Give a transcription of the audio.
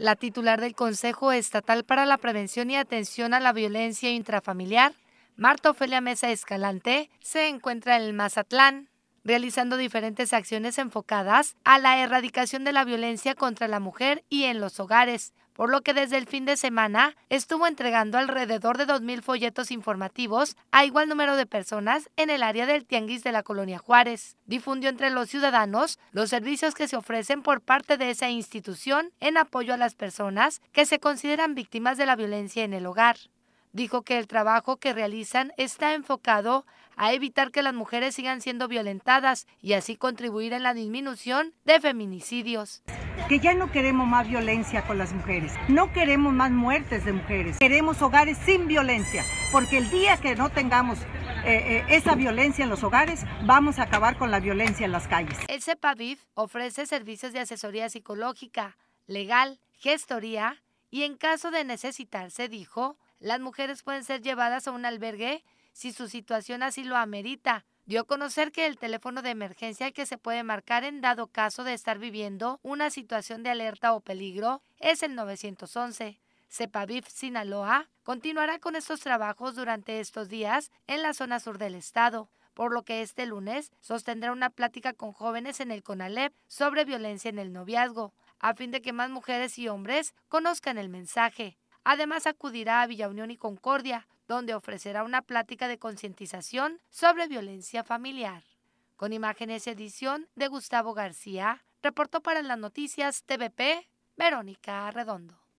La titular del Consejo Estatal para la Prevención y Atención a la Violencia Intrafamiliar, Marta Ofelia Mesa Escalante, se encuentra en Mazatlán realizando diferentes acciones enfocadas a la erradicación de la violencia contra la mujer y en los hogares, por lo que desde el fin de semana estuvo entregando alrededor de 2.000 folletos informativos a igual número de personas en el área del Tianguis de la Colonia Juárez. Difundió entre los ciudadanos los servicios que se ofrecen por parte de esa institución en apoyo a las personas que se consideran víctimas de la violencia en el hogar. Dijo que el trabajo que realizan está enfocado a evitar que las mujeres sigan siendo violentadas y así contribuir en la disminución de feminicidios. Que ya no queremos más violencia con las mujeres, no queremos más muertes de mujeres, queremos hogares sin violencia, porque el día que no tengamos eh, eh, esa violencia en los hogares, vamos a acabar con la violencia en las calles. El CEPAVIF ofrece servicios de asesoría psicológica, legal, gestoría y en caso de necesitarse, dijo, las mujeres pueden ser llevadas a un albergue si su situación así lo amerita. Dio a conocer que el teléfono de emergencia que se puede marcar en dado caso de estar viviendo una situación de alerta o peligro es el 911. CEPAVIF Sinaloa continuará con estos trabajos durante estos días en la zona sur del estado, por lo que este lunes sostendrá una plática con jóvenes en el CONALEP sobre violencia en el noviazgo, a fin de que más mujeres y hombres conozcan el mensaje. Además, acudirá a Villa Unión y Concordia, donde ofrecerá una plática de concientización sobre violencia familiar. Con imágenes edición de Gustavo García, reportó para las noticias TVP Verónica Redondo.